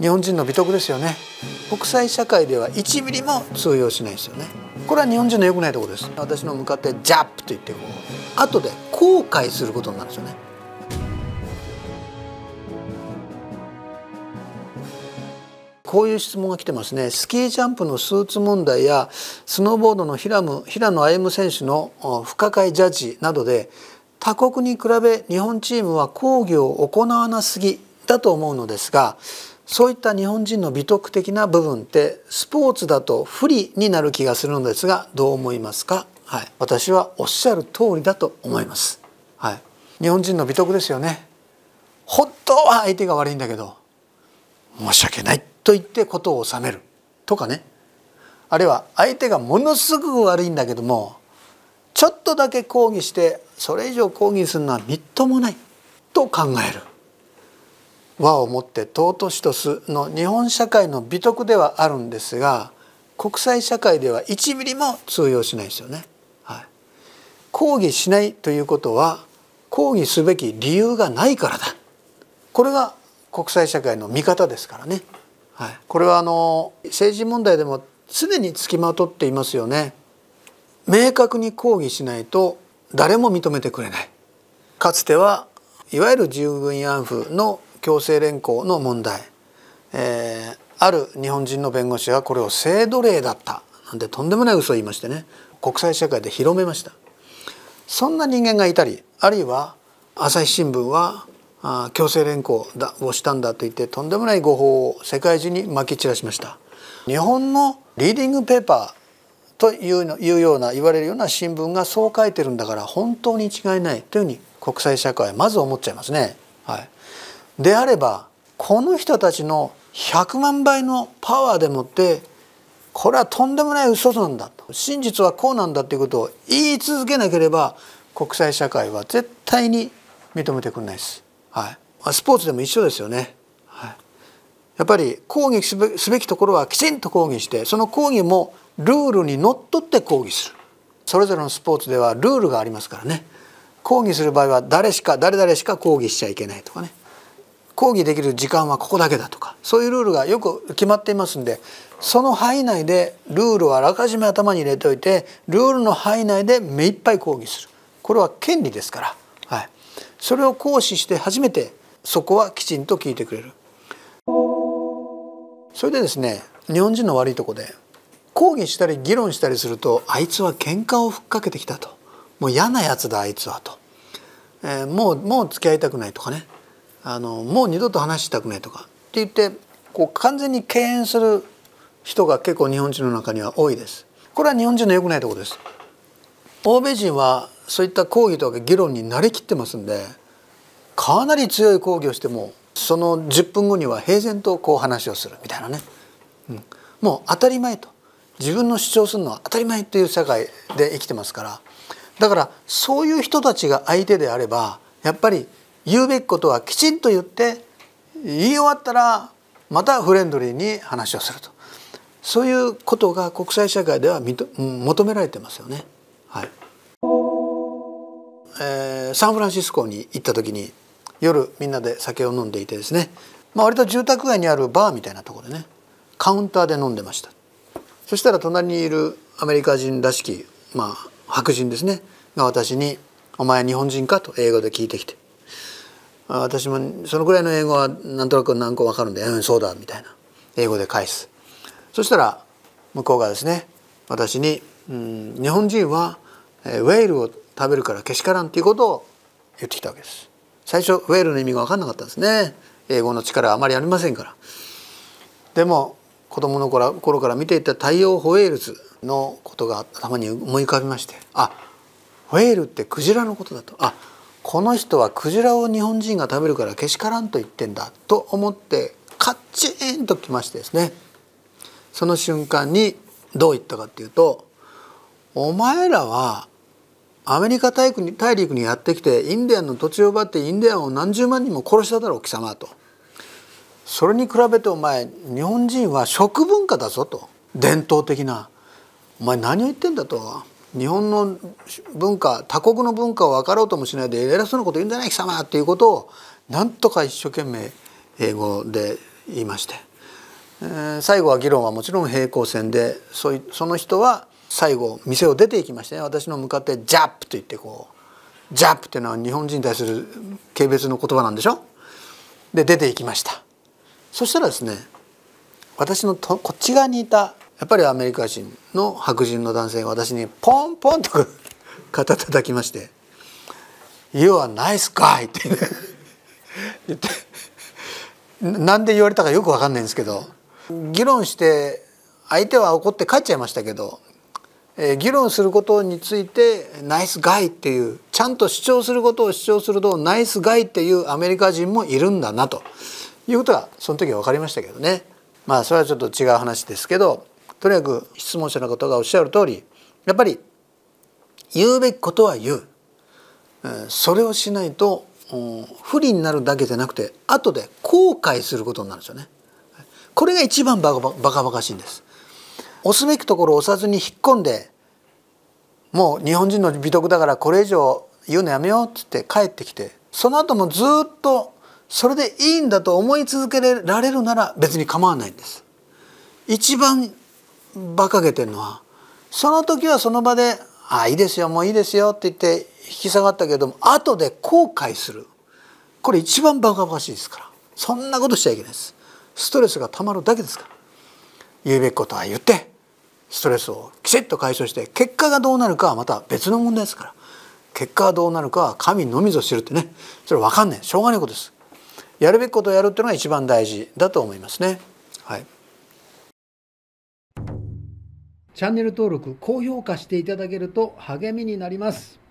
日本人の美徳ですよね国際社会では1ミリも通用しないですよねこれは日本人の良くないところです私の向かってジャップと言ってこう後で後悔することになるんですよねこういう質問が来てますねスキージャンプのスーツ問題やスノーボードの平野平野歩夢選手の不可解ジャッジなどで他国に比べ日本チームは抗議を行わなすぎだと思うのですがそういった日本人の美徳的な部分ってスポーツだと不利になる気がするのですがどう思いますか、はい、私はおっしゃる通りだと思います、はい、日本人の美徳ですよね本当は相手が悪いんだけど申し訳ないと言ってことを収めるとかねあるいは相手がものすごく悪いんだけどもちょっとだけ抗議してそれ以上抗議するのはみっともないと考える和をもって尊しとすの日本社会の美徳ではあるんですが国際社会では1ミリも通用しないですよね。はい、抗議しないということは抗議すべき理由がないからだこれが国際社会の見方ですからね、はい、これはあの政治問題でも常につきまとっていますよね明確に抗議しないと誰も認めてくれないかつてはいわゆる従軍慰安婦の強制連行の問題、えー、ある日本人の弁護士がこれを性奴隷だったなんてとんでもない嘘を言いましてね国際社会で広めましたそんな人間がいたりあるいは朝日新聞は強制連行をしたんだと言ってとんでもない誤報を世界中に撒き散らしました日本のリーディングペーパーというような言われるような新聞がそう書いてるんだから本当に違いないというふうに国際社会はまず思っちゃいますね。はい、であればこの人たちの100万倍のパワーでもってこれはとんでもない嘘なんだと真実はこうなんだということを言い続けなければ国際社会は絶対に認めてくれないです。はい、スポーツでも一緒ですよね。はい、やっぱり抗議すべきところはきちんと抗議してその抗議もルールにのっとって抗議する。それぞれのスポーツではルールがありますからね。抗議する場合は誰しか誰々しか抗議しちゃいけないとかね。抗議できる時間はここだけだとかそういうルールがよく決まっていますんでその範囲内でルールをあらかじめ頭に入れておいてルールの範囲内で目いっぱい抗議するこれは権利ですから、はい、それを行使して初めてそこはきちんと聞いてくれる。それでですね日本人の悪いとこで抗議したり議論したりするとあいつは喧嘩をふっかけてきたともう嫌なやつだあいつはと、えー、もうもう付き合いたくないとかねあのもう二度と話したくないとかって言ってこう完全に敬遠する人が結構日本人の中には多いです。これは日本人の良くないところです。欧米人はそういった抗議とか議論に慣れきってますんでかなり強い抗議をしてもその10分後には平然とこう話をするみたいなね、うん、もう当たり前と自分の主張するのは当たり前という社会で生きてますからだからそういう人たちが相手であればやっぱり言うべきことはきちんと言って言い終わったらまたフレンドリーに話をするとそういうことが国際社会では求められてますよね。はいえー、サンフランシスコに行った時に夜みんなで酒を飲んでいてですね、まあ、割と住宅街にあるバーみたいなとこでねカウンターで飲んでましたそしたら隣にいるアメリカ人らしき、まあ、白人ですねが私に「お前日本人か?」と英語で聞いてきてあ私もそのくらいの英語はなんとなく何個わかるんで「うんそうだ」みたいな英語で返すそしたら向こうがですね私に、うん、日本人はウェールを食べるからけしからん」っていうことを言ってきたわけです最初ウェールの意味が分かんなかったんですね英語の力はあまりありませんからでも子供の頃頃から見ていた太陽ホエールズのことが頭に思い浮かびましてあホエールってクジラのことだとあこの人はクジラを日本人が食べるからけしからんと言ってんだと思ってカッチンときましてですねその瞬間にどう言ったかっていうと「お前らはアメリカ大陸に大陸にやってきてインディアンの土地を奪ってインディアンを何十万人も殺しただろう貴様」と。それに比べてお前日本人は食文化だぞと伝統的なお前何を言ってんだと日本の文化他国の文化を分かろうともしないで偉そうなこと言うんじゃない貴様っていうことをなんとか一生懸命英語で言いまして、えー、最後は議論はもちろん平行線でその人は最後店を出ていきましてね私の向かって「ジャップ」と言ってこう「ジャップ」っていうのは日本人に対する軽蔑の言葉なんでしょで出ていきましたそしたらですね私のこっち側にいたやっぱりアメリカ人の白人の男性が私にポンポンと肩叩きまして「You are nice guy」って言ってなんで言われたかよく分かんないんですけど議論して相手は怒って帰っちゃいましたけど、えー、議論することについて「ナイスガイ」っていうちゃんと主張することを主張すると「ナイスガイ」っていうアメリカ人もいるんだなということがその時は分かりましたけどね。まあそれはちょっと違う話ですけどとにかく質問者の方がおっしゃる通りやっぱり言うべきことは言うそれをしないと不利になるだけじゃなくて後で後悔することになるんですよね。これが一番バカバカバカしいんです。押すべきところを押さずに引っ込んでもう日本人の美徳だからこれ以上言うのやめようっつって帰ってきてその後もずっとそれでいいんだと思い続けられるなら別に構わないんです。一番馬鹿げてるのはその時はその場で「ああいいですよもういいですよ」って言って引き下がったけれども後で後悔するこれ一番バカバカしいですからそんなことしちゃいけないですストレスがたまるだけですから言うべきことは言ってストレスをきちっと解消して結果がどうなるかはまた別の問題ですから結果はどうなるかは神のみぞ知るってねそれ分かんないしょうがないことですやるべきことをやるっていうのが一番大事だと思いますねはい。チャンネル登録、高評価していただけると励みになります。